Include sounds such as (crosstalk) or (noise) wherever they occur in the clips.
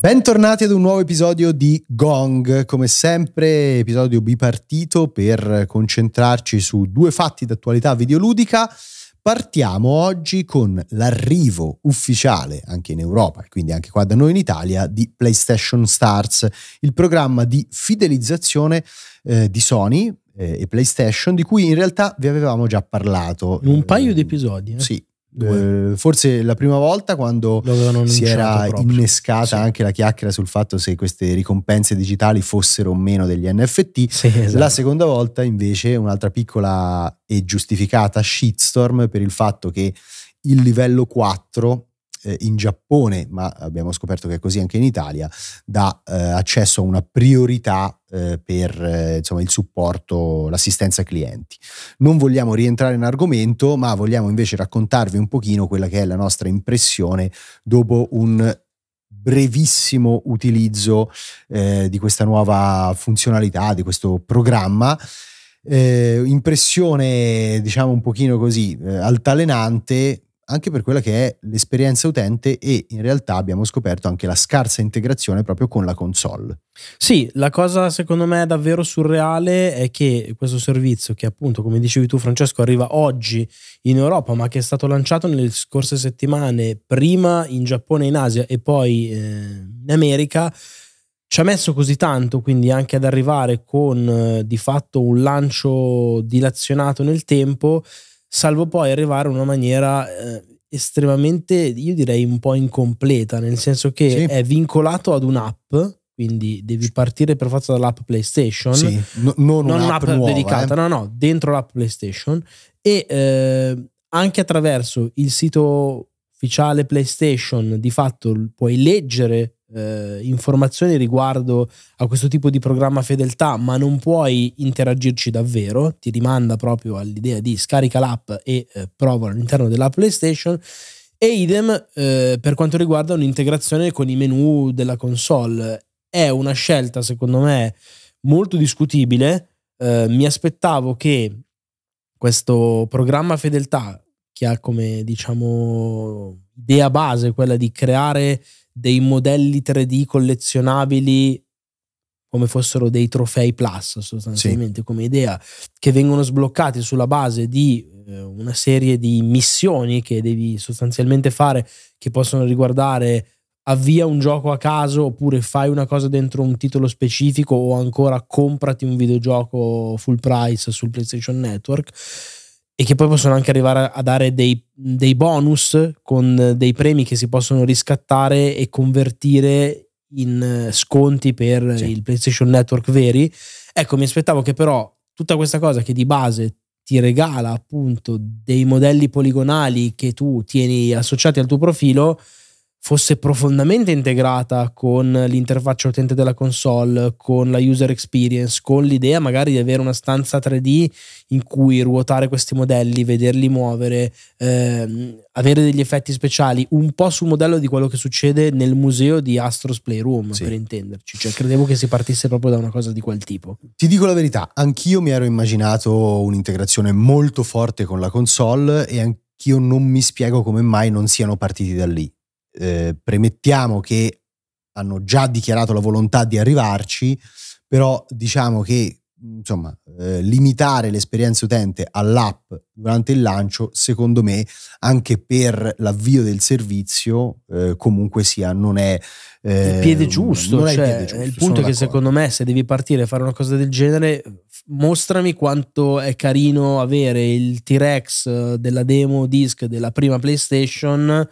Bentornati ad un nuovo episodio di Gong, come sempre episodio bipartito per concentrarci su due fatti d'attualità videoludica Partiamo oggi con l'arrivo ufficiale anche in Europa e quindi anche qua da noi in Italia di PlayStation Stars, il programma di fidelizzazione eh, di Sony eh, e PlayStation di cui in realtà vi avevamo già parlato. In un eh, paio eh, di episodi. Eh? Sì, eh, forse la prima volta quando si era proprio. innescata sì. anche la chiacchiera sul fatto se queste ricompense digitali fossero o meno degli NFT, sì, esatto. la seconda volta invece un'altra piccola e giustificata shitstorm per il fatto che il livello 4 eh, in Giappone, ma abbiamo scoperto che è così anche in Italia, dà eh, accesso a una priorità eh, per insomma, il supporto, l'assistenza clienti. Non vogliamo rientrare in argomento, ma vogliamo invece raccontarvi un pochino quella che è la nostra impressione dopo un brevissimo utilizzo eh, di questa nuova funzionalità, di questo programma. Eh, impressione diciamo un pochino così eh, altalenante anche per quella che è l'esperienza utente e in realtà abbiamo scoperto anche la scarsa integrazione proprio con la console. Sì, la cosa secondo me davvero surreale è che questo servizio che appunto, come dicevi tu Francesco, arriva oggi in Europa, ma che è stato lanciato nelle scorse settimane, prima in Giappone e in Asia e poi eh, in America, ci ha messo così tanto, quindi anche ad arrivare con eh, di fatto un lancio dilazionato nel tempo salvo poi arrivare a una maniera eh, estremamente, io direi un po' incompleta, nel senso che sì. è vincolato ad un'app, quindi devi partire per forza dall'app PlayStation, sì. no, non, non un'app, un'app nuova, dedicata, eh. no, no, dentro l'app PlayStation e eh, anche attraverso il sito ufficiale PlayStation di fatto puoi leggere eh, informazioni riguardo a questo tipo di programma fedeltà, ma non puoi interagirci davvero, ti rimanda proprio all'idea di scarica l'app e eh, prova all'interno della PlayStation. E idem eh, per quanto riguarda un'integrazione con i menu della console. È una scelta, secondo me, molto discutibile. Eh, mi aspettavo che questo programma fedeltà che ha come diciamo idea base quella di creare dei modelli 3D collezionabili come fossero dei trofei plus sostanzialmente sì. come idea che vengono sbloccati sulla base di eh, una serie di missioni che devi sostanzialmente fare che possono riguardare avvia un gioco a caso oppure fai una cosa dentro un titolo specifico o ancora comprati un videogioco full price sul PlayStation Network e che poi possono anche arrivare a dare dei, dei, bonus con dei premi che si possono riscattare e convertire in eh, sconti per sì. il PlayStation Network veri. Ecco, mi aspettavo che però tutta questa cosa che di base ti regala appunto dei modelli poligonali che tu tieni associati al tuo profilo fosse profondamente integrata con l'interfaccia utente della console, con la user experience, con l'idea magari di avere una stanza 3D in cui ruotare questi modelli, vederli muovere, ehm, avere degli effetti speciali, un po' sul modello di quello che succede nel museo di Astros Playroom, sì. per intenderci. Cioè, credevo che si partisse proprio da una cosa di quel tipo. Ti dico la verità, anch'io mi ero immaginato un'integrazione molto forte con la console e anch'io non mi spiego come mai non siano partiti da lì eh, premettiamo che hanno già dichiarato la volontà di arrivarci, però diciamo che insomma, eh, limitare l'esperienza utente all'app durante il lancio, secondo me, anche per l'avvio del servizio, eh, comunque sia, non è... il eh, piede giusto, cioè, il, piede giusto, il punto è che d'accordo. secondo me se devi partire e fare una cosa del genere, mostrami quanto è carino avere il T-Rex eh, della demo disc della prima PlayStation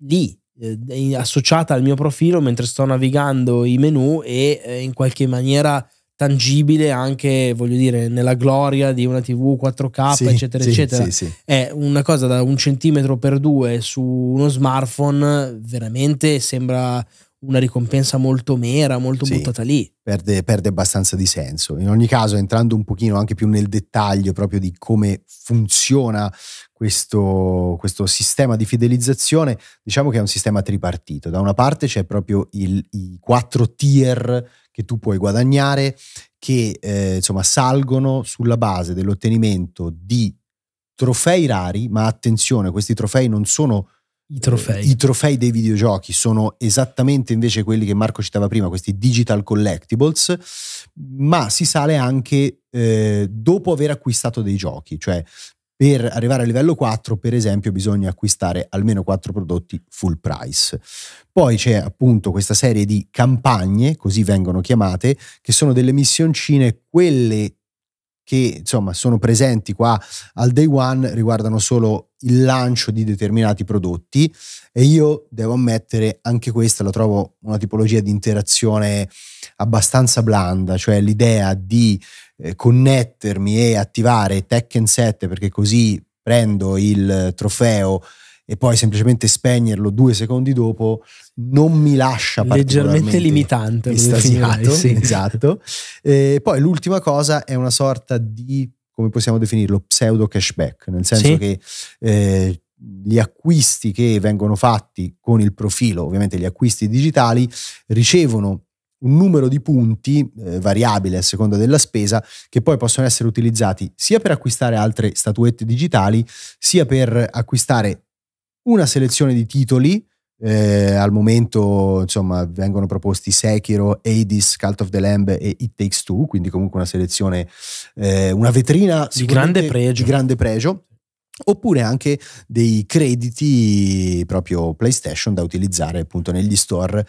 lì eh, associata al mio profilo mentre sto navigando i menu e eh, in qualche maniera tangibile anche, voglio dire, nella gloria di una TV 4K, sì, eccetera, sì, eccetera. Sì, È una cosa da un centimetro per due su uno smartphone, veramente sembra una ricompensa molto mera, molto buttata lì. Perde, perde abbastanza di senso. In ogni caso, entrando un pochino anche più nel dettaglio proprio di come funziona questo, questo, sistema di fidelizzazione, diciamo che è un sistema tripartito. Da una parte c'è proprio il, i quattro tier che tu puoi guadagnare, che eh, insomma salgono sulla base dell'ottenimento di trofei rari, ma attenzione, questi trofei non sono i trofei. Eh, I trofei dei videogiochi sono esattamente invece quelli che Marco citava prima, questi digital collectibles, ma si sale anche eh, dopo aver acquistato dei giochi, cioè per arrivare al livello 4, per esempio, bisogna acquistare almeno 4 prodotti full price. Poi c'è appunto questa serie di campagne, così vengono chiamate, che sono delle missioncine, quelle che insomma sono presenti qua al day one riguardano solo il lancio di determinati prodotti e io devo ammettere anche questa la trovo una tipologia di interazione abbastanza blanda, cioè l'idea di eh, connettermi e attivare Tekken 7 perché così prendo il trofeo e poi semplicemente spegnerlo due secondi dopo non mi lascia leggermente limitante estasiato, sì. (laughs) esatto e poi l'ultima cosa è una sorta di come possiamo definirlo, pseudo cashback, nel senso sì. che eh, gli acquisti che vengono fatti con il profilo, ovviamente gli acquisti digitali, ricevono un numero di punti eh, variabile a seconda della spesa che poi possono essere utilizzati sia per acquistare altre statuette digitali, sia per acquistare una selezione di titoli eh, al momento insomma vengono proposti Sekiro, Hades, Cult of the Lamb e It Takes Two, quindi comunque una selezione, eh, una vetrina di grande pregio. Di grande pregio oppure anche dei crediti proprio PlayStation da utilizzare appunto negli store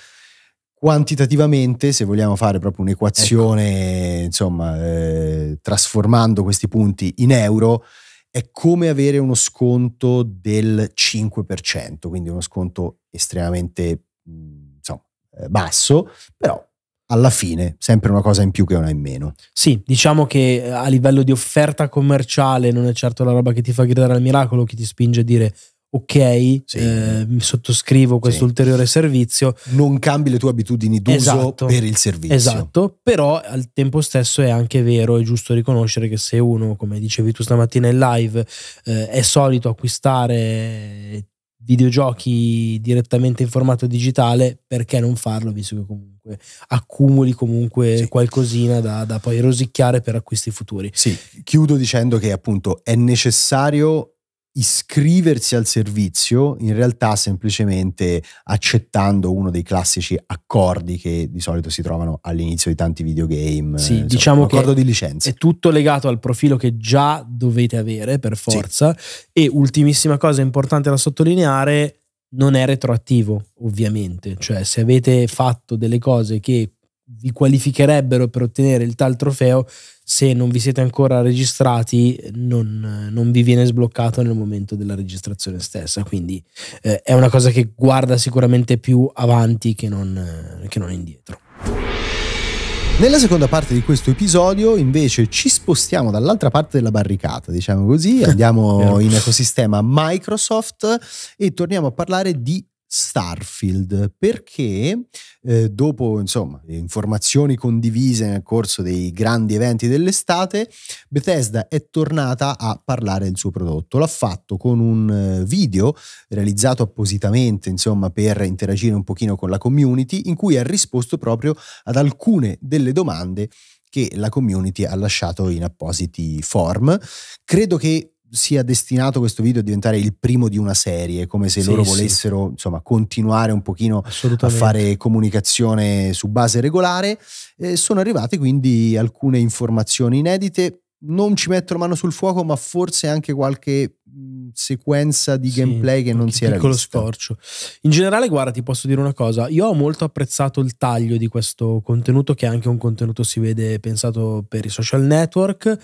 quantitativamente se vogliamo fare proprio un'equazione ecco. insomma eh, trasformando questi punti in euro è come avere uno sconto del 5%, quindi uno sconto estremamente mm, insomma, eh, basso, però alla fine sempre una cosa in più che una in meno. Sì, diciamo che eh, a livello di offerta commerciale non è certo la roba che ti fa gridare al miracolo, che ti spinge a dire ok, sì. eh, sottoscrivo questo sì. ulteriore servizio. Non cambi le tue abitudini d'uso esatto. per il servizio. Esatto, però al tempo stesso è anche vero, è giusto riconoscere che se uno, come dicevi tu stamattina in live, eh, è solito acquistare videogiochi direttamente in formato digitale, perché non farlo, visto che comunque accumuli comunque sì. qualcosina da, da poi rosicchiare per acquisti futuri. Sì, chiudo dicendo che appunto è necessario iscriversi al servizio in realtà semplicemente accettando uno dei classici accordi che di solito si trovano all'inizio di tanti videogame sì, insomma, diciamo accordo di licenza è tutto legato al profilo che già dovete avere per forza sì. e ultimissima cosa importante da sottolineare non è retroattivo ovviamente esatto. cioè se avete fatto delle cose che vi qualificherebbero per ottenere il tal trofeo, se non vi siete ancora registrati non, non vi viene sbloccato nel momento della registrazione stessa, quindi eh, è una cosa che guarda sicuramente più avanti che non, che non indietro. Nella seconda parte di questo episodio invece ci spostiamo dall'altra parte della barricata, diciamo così, (laughs) andiamo in ecosistema Microsoft e torniamo a parlare di Starfield perché eh, dopo insomma, informazioni condivise nel corso dei grandi eventi dell'estate Bethesda è tornata a parlare del suo prodotto l'ha fatto con un eh, video realizzato appositamente insomma, per interagire un pochino con la community in cui ha risposto proprio ad alcune delle domande che la community ha lasciato in appositi form credo che sia destinato questo video a diventare il primo di una serie, come se sì, loro volessero sì. insomma, continuare un pochino a fare comunicazione su base regolare. Eh, sono arrivate quindi alcune informazioni inedite, non ci mettono mano sul fuoco, ma forse anche qualche mm, sequenza di gameplay che non si era piccolo vista. scorcio. In generale, guarda, ti posso dire una cosa, io ho molto apprezzato il taglio di questo contenuto che è anche un contenuto si vede pensato per i social network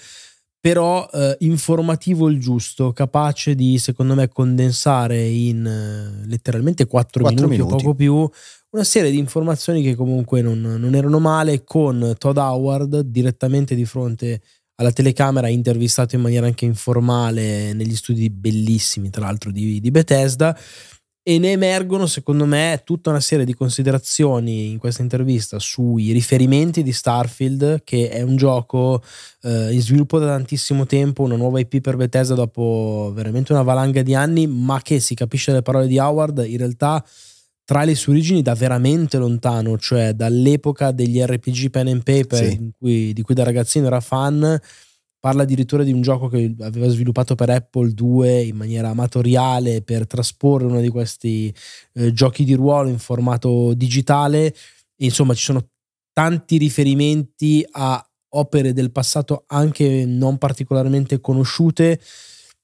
però eh, informativo il giusto, capace di, secondo me, condensare in eh, letteralmente 4, 4 minuti, minuti, o poco più una serie di informazioni che comunque non, non, erano male, con Todd Howard direttamente di fronte alla telecamera, intervistato in maniera anche informale negli studi bellissimi, tra l'altro, di, di Bethesda e ne emergono, secondo me, tutta una serie di considerazioni in questa intervista sui riferimenti di Starfield, che è un gioco eh, in sviluppo da tantissimo tempo, una nuova IP per Bethesda dopo veramente una valanga di anni, ma che si capisce dalle parole di Howard, in realtà tra le sue origini da veramente lontano, cioè dall'epoca degli RPG pen and paper sì. cui, di cui da ragazzino era fan Parla addirittura di un gioco che aveva sviluppato per Apple 2 in maniera amatoriale per trasporre uno di questi eh, giochi di ruolo in formato digitale. E, insomma, ci sono tanti riferimenti a opere del passato anche non particolarmente conosciute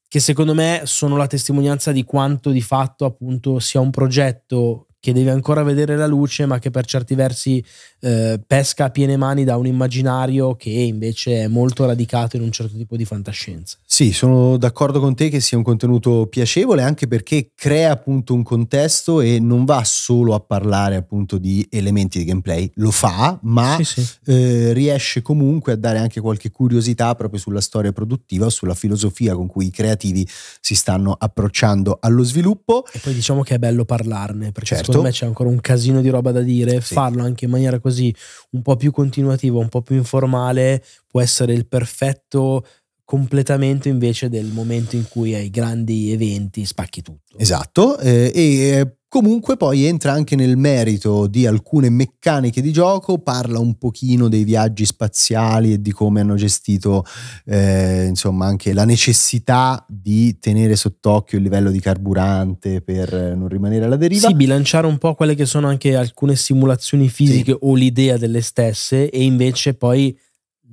che secondo me sono la testimonianza di quanto di fatto appunto sia un progetto che deve ancora vedere la luce, ma che per certi versi eh, pesca a piene mani da un immaginario che invece è molto radicato in un certo tipo di fantascienza. Sì, sono d'accordo con te che sia un contenuto piacevole, anche perché crea appunto un contesto e non va solo a parlare appunto di elementi di gameplay, lo fa, ma sì, sì. Eh, riesce comunque a dare anche qualche curiosità proprio sulla storia produttiva sulla filosofia con cui i creativi si stanno approcciando allo sviluppo. E poi diciamo che è bello parlarne, perché certo Certo. secondo me c'è ancora un casino di roba da dire, sì. farlo anche in maniera così un po' più continuativa, un po' più informale, può essere il perfetto completamento invece del momento in cui hai grandi eventi spacchi tutto. Esatto, eh, e eh, Comunque poi entra anche nel merito di alcune meccaniche di gioco, parla un pochino dei viaggi spaziali e di come hanno gestito eh, insomma anche la necessità di tenere sott'occhio il livello di carburante per non rimanere alla deriva. Sì, bilanciare un po' quelle che sono anche alcune simulazioni fisiche sì. o l'idea delle stesse e invece poi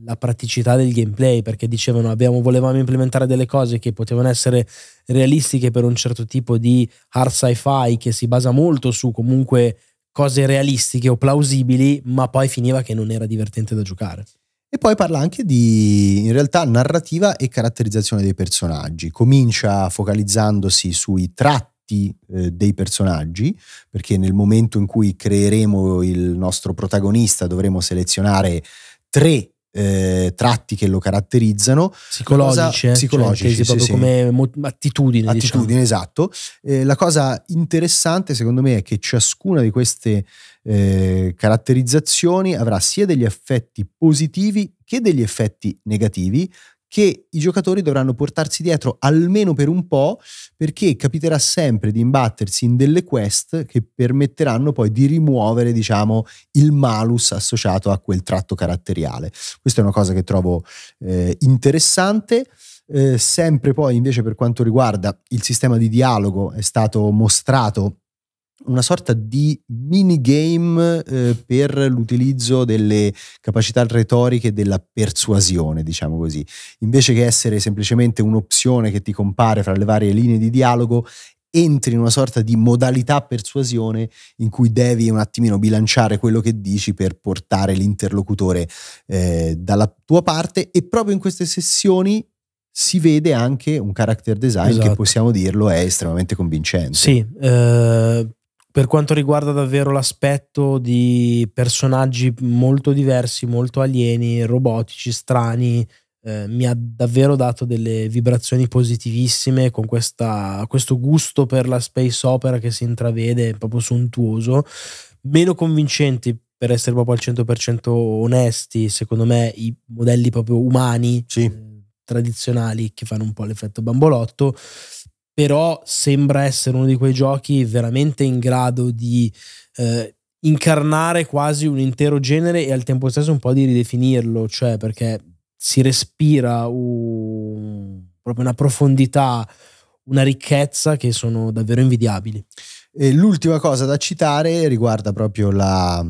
la praticità del gameplay perché dicevano abbiamo, volevamo implementare delle cose che potevano essere realistiche per un certo tipo di hard sci-fi che si basa molto su comunque cose realistiche o plausibili ma poi finiva che non era divertente da giocare. E poi parla anche di, in realtà, narrativa e caratterizzazione dei personaggi. Comincia focalizzandosi sui tratti eh, dei personaggi perché nel momento in cui creeremo il nostro protagonista dovremo selezionare tre eh, tratti che lo caratterizzano. Psicologici, cosa, eh, cioè, psicologici cioè, proprio sì, come sì. attitudine. Attitudine, diciamo. esatto. Eh, la cosa interessante secondo me è che ciascuna di queste eh, caratterizzazioni avrà sia degli effetti positivi che degli effetti negativi che i giocatori dovranno portarsi dietro almeno per un po' perché capiterà sempre di imbattersi in delle quest che permetteranno poi di rimuovere diciamo il malus associato a quel tratto caratteriale questa è una cosa che trovo eh, interessante eh, sempre poi invece per quanto riguarda il sistema di dialogo è stato mostrato una sorta di minigame eh, per l'utilizzo delle capacità retoriche della persuasione, diciamo così. Invece che essere semplicemente un'opzione che ti compare fra le varie linee di dialogo, entri in una sorta di modalità persuasione in cui devi un attimino bilanciare quello che dici per portare l'interlocutore eh, dalla tua parte e proprio in queste sessioni si vede anche un character design esatto. che possiamo dirlo è estremamente convincente. Sì, eh, per quanto riguarda davvero l'aspetto di personaggi molto diversi, molto alieni, robotici, strani, eh, mi ha davvero dato delle vibrazioni positivissime con questa, questo gusto per la space opera che si intravede proprio sontuoso. Meno convincenti per essere proprio al 100% onesti, secondo me i modelli proprio umani, sì. eh, tradizionali, che fanno un po' l'effetto bambolotto però sembra essere uno di quei giochi veramente in grado di eh, incarnare quasi un intero genere e al tempo stesso un po' di ridefinirlo, cioè perché si respira un, proprio una profondità, una ricchezza che sono davvero invidiabili. E l'ultima cosa da citare riguarda proprio la,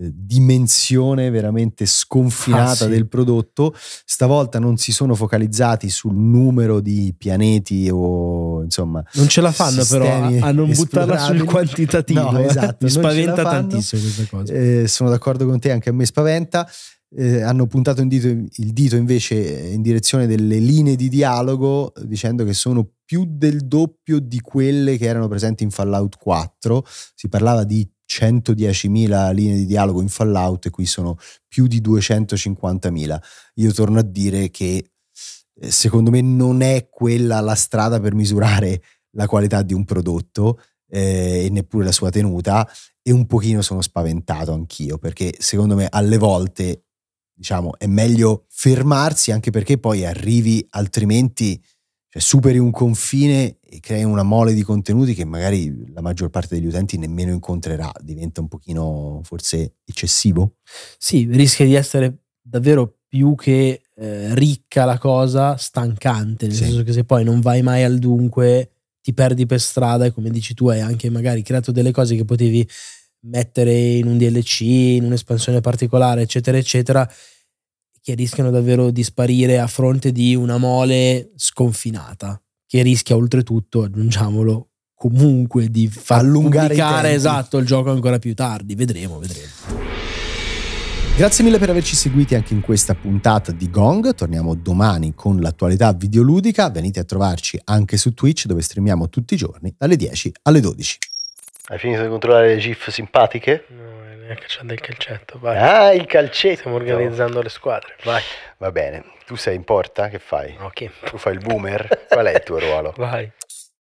eh, dimensione veramente sconfinata ah, sì. del prodotto. Stavolta non si sono focalizzati sul numero di pianeti o insomma. Non ce la fanno però a, a non buttarla sul (laughs) quantitativo. No, eh. esatto, Mi spaventa tantissimo questa cosa. Eh, sono d'accordo con te, anche a me spaventa. Eh, hanno puntato dito, il dito invece in direzione delle linee di dialogo dicendo che sono più del doppio di quelle che erano presenti in Fallout 4. Si parlava di 110.000 linee di dialogo in Fallout e qui sono più di 250.000. Io torno a dire che eh, secondo me non è quella la strada per misurare la qualità di un prodotto eh, e neppure la sua tenuta e un pochino sono spaventato anch'io perché secondo me alle volte diciamo è meglio fermarsi anche perché poi arrivi altrimenti cioè superi un confine e crei una mole di contenuti che magari la maggior parte degli utenti nemmeno incontrerà, diventa un pochino forse eccessivo. Sì, rischia di essere davvero più che eh, ricca la cosa, stancante, nel sì. senso che se poi non vai mai al dunque ti perdi per strada e come dici tu hai anche magari creato delle cose che potevi mettere in un DLC, in un'espansione particolare, eccetera, eccetera, che rischiano davvero di sparire a fronte di una mole sconfinata, che rischia oltretutto, aggiungiamolo, comunque di far allungare esatto, il gioco ancora più tardi. Vedremo, vedremo. Grazie mille per averci seguiti anche in questa puntata di Gong. Torniamo domani con l'attualità videoludica. Venite a trovarci anche su Twitch dove streamiamo tutti i giorni dalle 10 alle 12. Hai finito di controllare le GIF simpatiche? No, eh, neanche c'è del calcetto. Vai. Ah, il calcetto! Stiamo organizzando le squadre. Vai. Va bene. Tu sei in porta? Che fai? Ok. Tu fai il boomer? Qual è il tuo ruolo? Vai.